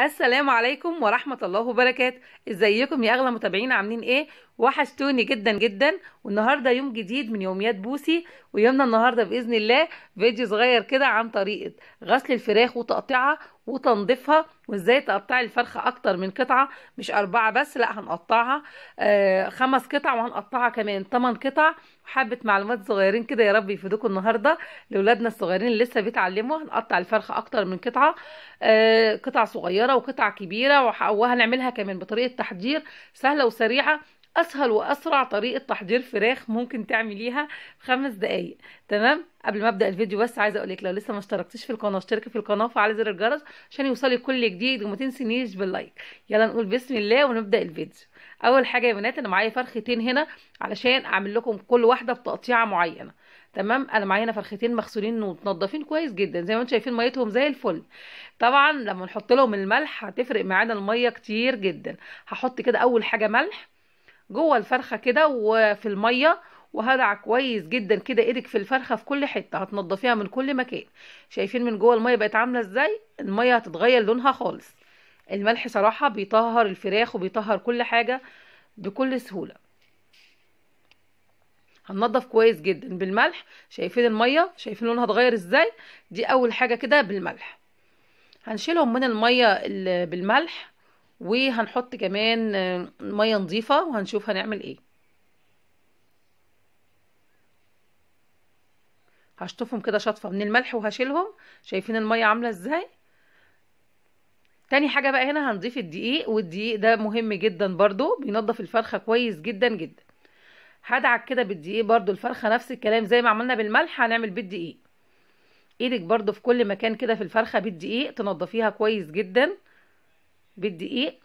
السلام عليكم ورحمة الله وبركاته ازيكم يا اغلى متابعين عاملين ايه وحشتوني جدا جدا والنهاردة يوم جديد من يوميات بوسي ويومنا النهاردة بإذن الله فيديو صغير كده عن طريقة غسل الفراخ وتقطيعها وتنظيفها وازاي تقطعي الفرخه اكتر من قطعه مش اربعه بس لا هنقطعها آه، خمس قطع وهنقطعها كمان ثمان قطع حابة معلومات صغيرين كده يا رب يفيدوكم النهارده لولادنا الصغيرين اللي لسه بيتعلموا هنقطع الفرخه اكتر من قطعه آه، قطع صغيره وقطع كبيره وهنعملها كمان بطريقه تحضير سهله وسريعه اسهل واسرع طريقه تحضير فراخ ممكن تعمليها في خمس دقائق تمام قبل ما ابدا الفيديو بس عايزه اقول لك لو لسه ما اشتركتيش في القناه اشتركي في القناه وفعلي زر الجرس عشان يوصلي كل جديد وما تنسينيش باللايك يلا نقول بسم الله ونبدا الفيديو اول حاجه يا بنات انا معايا فرختين هنا علشان اعمل لكم كل واحده بتقطيعه معينه تمام انا معايا هنا فرختين مغسولين ومتنضفين كويس جدا زي ما انتم شايفين ميتهم زي الفل طبعا لما نحط لهم الملح هتفرق معانا الميه كتير جدا هحط كده اول حاجه ملح جوه الفرخه كده وفي الميه وهدع كويس جدا كده ايدك في الفرخه في كل حته هتنضفيها من كل مكان شايفين من جوه الميه بقت عامله ازاي الميه هتتغير لونها خالص الملح صراحه بيطهر الفراخ وبيطهر كل حاجه بكل سهوله هننضف كويس جدا بالملح شايفين الميه شايفين لونها اتغير ازاي دي اول حاجه كده بالملح هنشيلهم من الميه بالملح وهنحط كمان آه، ميه نظيفه وهنشوف هنعمل ايه هشطفهم كده شطفه من الملح وهشيلهم شايفين الميه عامله ازاي تاني حاجه بقى هنا هنضيف الدقيق والدقيق ده مهم جدا برضو بينضف الفرخه كويس جدا جدا هدعك كده بالدقيق برضو الفرخه نفس الكلام زي ما عملنا بالملح هنعمل بالدقيق ايدك برضو في كل مكان كده في الفرخه بالدقيق تنضفيها كويس جدا بالدقيق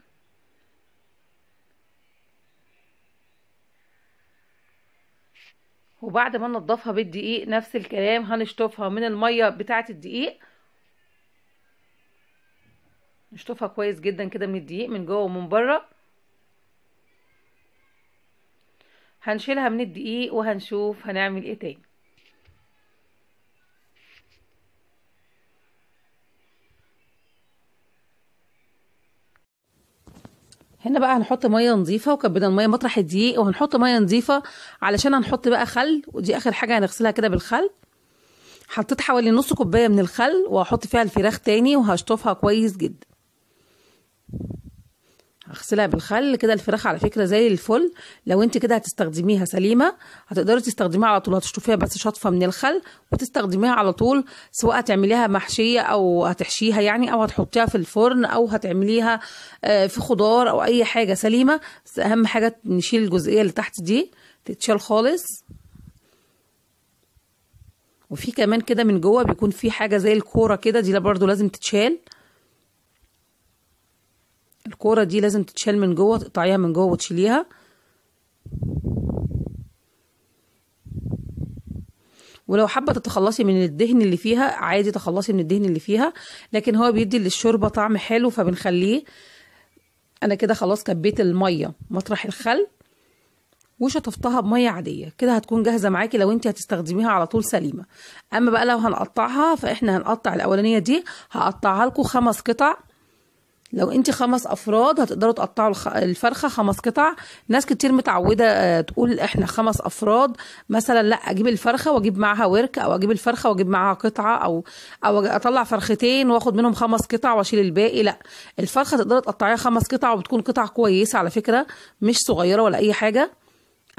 وبعد ما ننضفها بالدقيق نفس الكلام هنشطفها من الميه بتاعه الدقيق نشطفها كويس جدا كده من الدقيق من جوه ومن بره هنشيلها من الدقيق وهنشوف هنعمل ايه تاني هنا بقى هنحط ميه نظيفه وكبنا الميه مطرح الدقيق وهنحط ميه نظيفه علشان هنحط بقى خل ودي اخر حاجه هنغسلها كده بالخل حطيت حوالي نص كوبايه من الخل وهحط فيها الفراخ تاني وهشطفها كويس جدا اغسلها بالخل كده الفراخ على فكره زي الفل لو انت كده هتستخدميها سليمه هتقدري تستخدميها على طول هتشطفيها بس شطفه من الخل وتستخدميها على طول سواء هتعمليها محشيه او هتحشيها يعني او هتحطيها في الفرن او هتعمليها آه، في خضار او اي حاجه سليمه بس اهم حاجه نشيل الجزئيه اللي تحت دي تتشال خالص وفي كمان كده من جوه بيكون في حاجه زي الكوره كده دي برضو لازم تتشال الكورة دي لازم تتشال من جوه تقطعيها من جوه وتشيليها ولو حابه تتخلصي من الدهن اللي فيها عادي تخلصي من الدهن اللي فيها لكن هو بيدي للشوربه طعم حلو فبنخليه انا كده خلاص كبيت الميه مطرح الخل وشطفتها بميه عاديه كده هتكون جاهزه معاكي لو انت هتستخدميها على طول سليمه اما بقى لو هنقطعها فاحنا هنقطع الاولانيه دي هقطعها لكم خمس قطع لو انت خمس افراد هتقدروا تقطعوا الفرخه خمس قطع ناس كتير متعوده آه، تقول احنا خمس افراد مثلا لا اجيب الفرخه واجيب معاها ورك او اجيب الفرخه واجيب معاها قطعه او او اطلع فرختين واخد منهم خمس قطع واشيل الباقي لا الفرخه تقدري تقطعيها خمس قطع وبتكون قطع كويسه على فكره مش صغيره ولا اي حاجه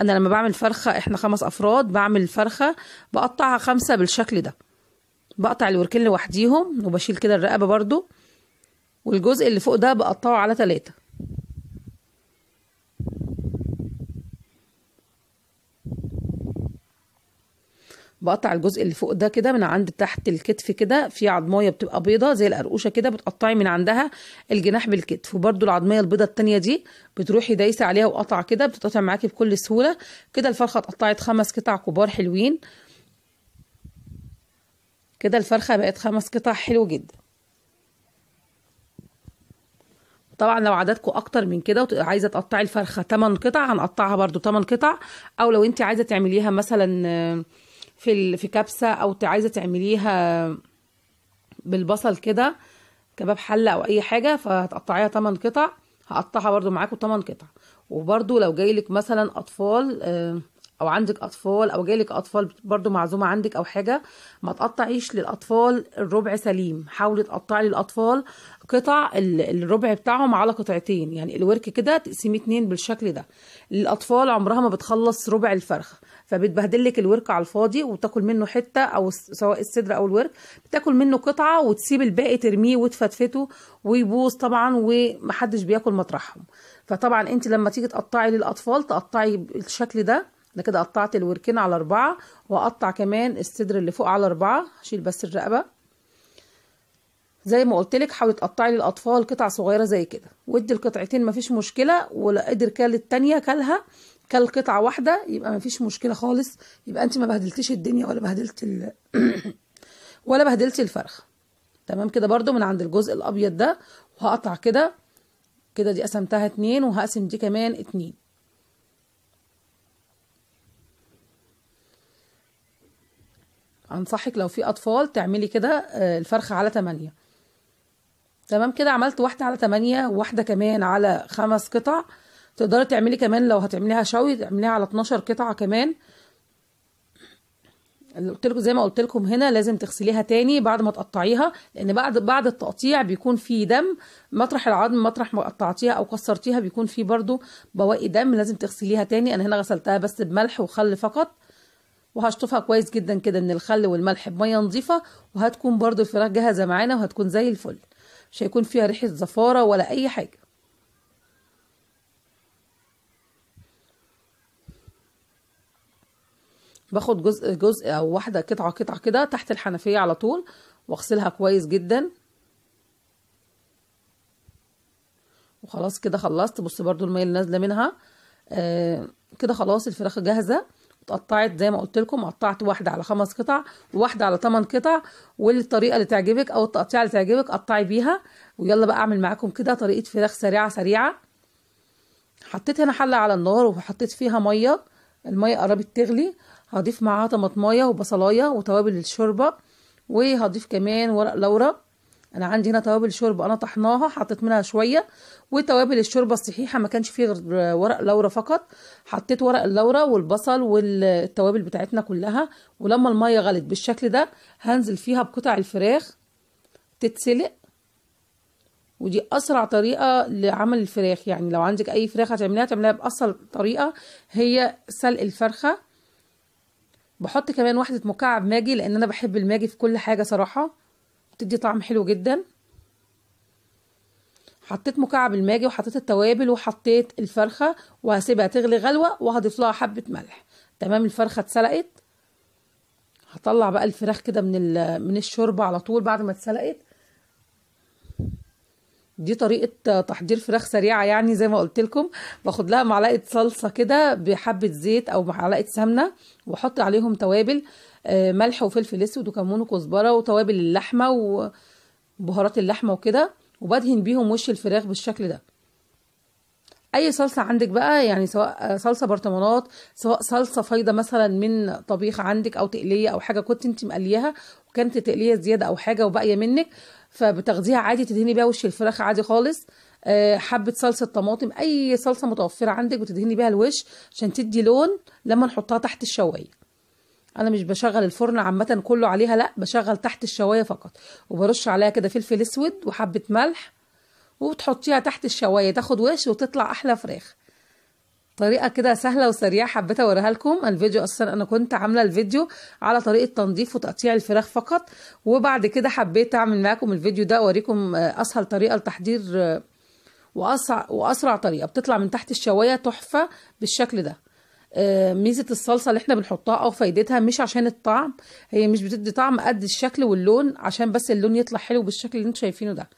انا لما بعمل فرخه احنا خمس افراد بعمل فرخه بقطعها خمسه بالشكل ده بقطع الوركين لوحديهم وبشيل كده الرقبه برده والجزء اللي فوق ده بقطعه على تلاتة بقطع الجزء اللي فوق ده كده من عند تحت الكتف كده في عضمايه بتبقى بيضه زي القرقوشه كده بتقطعي من عندها الجناح بالكتف وبرده العضمايه البيضه التانية دي بتروحي دايسه عليها وقطع كده بتتقطع معاكي بكل سهوله كده الفرخه اتقطعت خمس قطع كبار حلوين كده الفرخه بقت خمس قطع حلو جدا طبعا لو عددكم اكتر من كده وعايزه تقطعي الفرخه 8 قطع هنقطعها برده 8 قطع او لو انت عايزه تعمليها مثلا في في كبسه او عايزه تعمليها بالبصل كده كباب حله او اي حاجه فهتقطعيها 8 قطع هقطعها برده معاكم 8 قطع وبرده لو جايلك مثلا اطفال آه او عندك اطفال او جالك اطفال برضو معزومه عندك او حاجه ما تقطعيش للاطفال الربع سليم حاولي تقطعي للاطفال قطع الربع بتاعهم على قطعتين يعني الورك كده تقسمي اتنين بالشكل ده الاطفال عمرها ما بتخلص ربع الفرخ فبتبهدلك الورك على الفاضي وتاكل منه حته او سواء الصدر او الورك بتاكل منه قطعه وتسيب الباقي ترميه وتفتفته ويبوظ طبعا ومحدش بياكل مطرحهم فطبعا انت لما تيجي تقطعي للاطفال تقطعي بالشكل ده انا كده قطعت الوركين على اربعة واقطع كمان الصدر اللي فوق على اربعة هشيل بس الرقبة زي ما قلت لك حاولي تقطعي للاطفال قطع صغيره زي كده ودي القطعتين مفيش مشكله ولا قدر كل التانية كلها كل قطعه واحده يبقى مفيش مشكله خالص يبقى انت ما بهدلتيش الدنيا ولا بهدلت ال... ولا بهدلتي الفرخه تمام كده برده من عند الجزء الابيض ده وهقطع كده كده دي قسمتها اتنين وهقسم دي كمان اتنين انصحك لو في اطفال تعملي كده آه، الفرخه على 8 تمام كده عملت واحده على 8 وواحده كمان على خمس قطع تقدري تعملي كمان لو هتعمليها شوي تعمليها على 12 قطعه كمان اللي زي ما قلت لكم هنا لازم تغسليها تاني بعد ما تقطعيها لان بعد بعد التقطيع بيكون في دم مطرح العظم مطرح ما قطعتيها او كسرتيها بيكون في برضو بواقي دم لازم تغسليها تاني انا هنا غسلتها بس بملح وخل فقط وهشطفها كويس جدا كده من الخل والملح بميه نظيفه وهتكون برده الفراخ جاهزه معانا وهتكون زي الفل مش هيكون فيها ريحه زفاره ولا اي حاجه باخد جزء جزء او واحده قطعه قطعه كده تحت الحنفيه على طول واغسلها كويس جدا وخلاص كده خلصت بص برده الميه اللي نازله منها آه كده خلاص الفراخ جاهزه اتقطعت زي ما قلت لكم قطعت واحده على خمس قطع وواحده على ثمان قطع والطريقه اللي تعجبك او التقطيع اللي تعجبك قطعي بيها ويلا بقى اعمل معاكم كده طريقه فراخ سريعه سريعه حطيت هنا حله على النار وحطيت فيها ميه الميه قربت تغلي هضيف معاها طماطمايه وبصلايه وتوابل الشوربه وهضيف كمان ورق لورا انا عندي هنا توابل شوربه انا طحناها حطيت منها شويه وتوابل الشوربه الصحيحه ما كانش فيه غير ورق لورا فقط حطيت ورق اللورا والبصل والتوابل بتاعتنا كلها ولما الميه غلت بالشكل ده هنزل فيها بقطع الفراخ تتسلق ودي اسرع طريقه لعمل الفراخ يعني لو عندك اي فراخ هتعمليها تعمليها باسرع طريقه هي سلق الفرخه بحط كمان واحده مكعب ماجي لان انا بحب الماجي في كل حاجه صراحه بتدي طعم حلو جدا حطيت مكعب الماجي وحطيت التوابل وحطيت الفرخه وهسيبها تغلي غلوه وهضيف لها حبه ملح تمام الفرخه اتسلقت هطلع بقى الفراخ كده من من الشوربه على طول بعد ما اتسلقت دي طريقه تحضير فراخ سريعه يعني زي ما قلت لكم باخد لها معلقه صلصه كده بحبه زيت او معلقه سمنه واحط عليهم توابل آه، ملح وفلفل اسود وكمون وكزبره وتوابل اللحمه وبهارات اللحمه وكده وبدهن بيهم وش الفراخ بالشكل ده اي صلصه عندك بقى يعني سواء صلصه برطمانات سواء صلصه فايضه مثلا من طبيخ عندك او تقليه او حاجه كنت انت مقليها وكانت تقليه زياده او حاجه وباقيه منك فبتاخديها عادي تدهني بيها وش الفراخ عادي خالص آه، حبه صلصه طماطم اي صلصه متوفره عندك بتدهني بيها الوش عشان تدي لون لما نحطها تحت الشوايه انا مش بشغل الفرن عامه كله عليها لا بشغل تحت الشوايه فقط وبرش عليها كده فلفل اسود وحبه ملح وتحطيها تحت الشوايه تاخد وش وتطلع احلى فراخ طريقه كده سهله وسريعه حبيت اوريها لكم الفيديو اصلا انا كنت عامله الفيديو على طريقه تنظيف وتقطيع الفراخ فقط وبعد كده حبيت اعمل معاكم الفيديو ده اوريكم اسهل طريقه لتحضير واسرع واسرع طريقه بتطلع من تحت الشوايه تحفه بالشكل ده آه، ميزه الصلصه اللي احنا بنحطها او فايدتها مش عشان الطعم هي مش بتدي طعم قد الشكل واللون عشان بس اللون يطلع حلو بالشكل اللي انتم شايفينه ده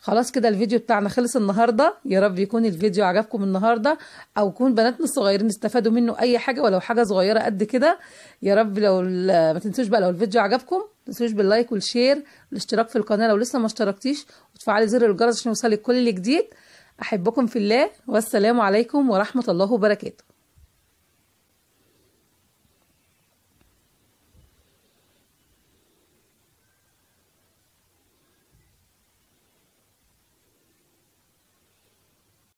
خلاص كده الفيديو بتاعنا خلص النهارده يا رب يكون الفيديو عجبكم النهارده او يكون بناتنا الصغيرين استفادوا منه اي حاجه ولو حاجه صغيره قد كده يا رب لو ما تنسوش بقى لو الفيديو عجبكم ما تنسوش باللايك والشير والاشتراك في القناه لو لسه ما اشتركتيش وتفعلي زر الجرس عشان يوصلك كل جديد احبكم في الله والسلام عليكم ورحمه الله وبركاته